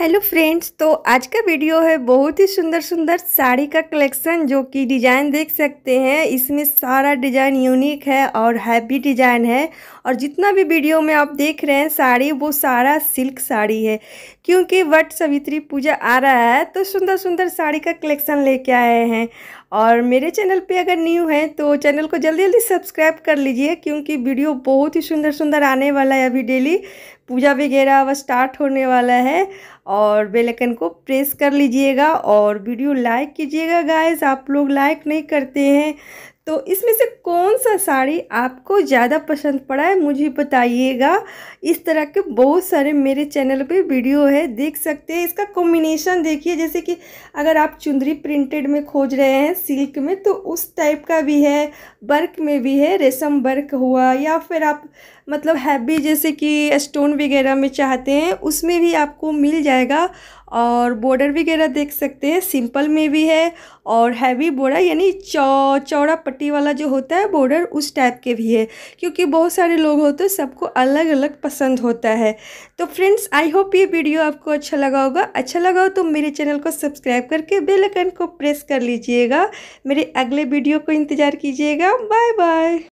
hello friends तो आज का वीडियो है बहुत ही सुंदर सुंदर साड़ी का कलेक्शन जो कि डिज़ाइन देख सकते हैं इसमें सारा डिज़ाइन यूनिक है और हैवी डिज़ाइन है और जितना भी वीडियो में आप देख रहे हैं साड़ी वो सारा सिल्क साड़ी है क्योंकि वट सवित्री पूजा आ रहा है तो सुंदर सुंदर साड़ी का कलेक्शन लेके आए हैं और मेरे चैनल पे अगर न्यू हैं तो चैनल को जल्दी जल्दी सब्सक्राइब कर लीजिए क्योंकि वीडियो बहुत ही सुंदर सुंदर आने वाला है अभी डेली पूजा वगैरह अब स्टार्ट होने वाला है और बेलकन को प्रेस कर लीजिएगा और वीडियो लाइक कीजिएगा गाइस आप लोग लाइक नहीं करते हैं तो इसमें से कौन सा साड़ी आपको ज़्यादा पसंद पड़ा है मुझे बताइएगा इस तरह के बहुत सारे मेरे चैनल पे वीडियो है देख सकते हैं इसका कॉम्बिनेशन देखिए जैसे कि अगर आप चुंदरी प्रिंटेड में खोज रहे हैं सिल्क में तो उस टाइप का भी है वर्क में भी है रेशम वर्क हुआ या फिर आप मतलब हैवी जैसे कि स्टोन वगैरह में चाहते हैं उसमें भी आपको मिल जाएगा और बॉर्डर वगैरह देख सकते हैं सिंपल में भी है और हैवी बोरा यानी चौ चौड़ा पट्टी वाला जो होता है बॉर्डर उस टाइप के भी है क्योंकि बहुत सारे लोग होते हैं सबको अलग अलग पसंद होता है तो फ्रेंड्स आई होप ये वीडियो आपको अच्छा लगा होगा अच्छा लगा हो तो मेरे चैनल को सब्सक्राइब करके बेलकन को प्रेस कर लीजिएगा मेरे अगले वीडियो को इंतज़ार कीजिएगा बाय बाय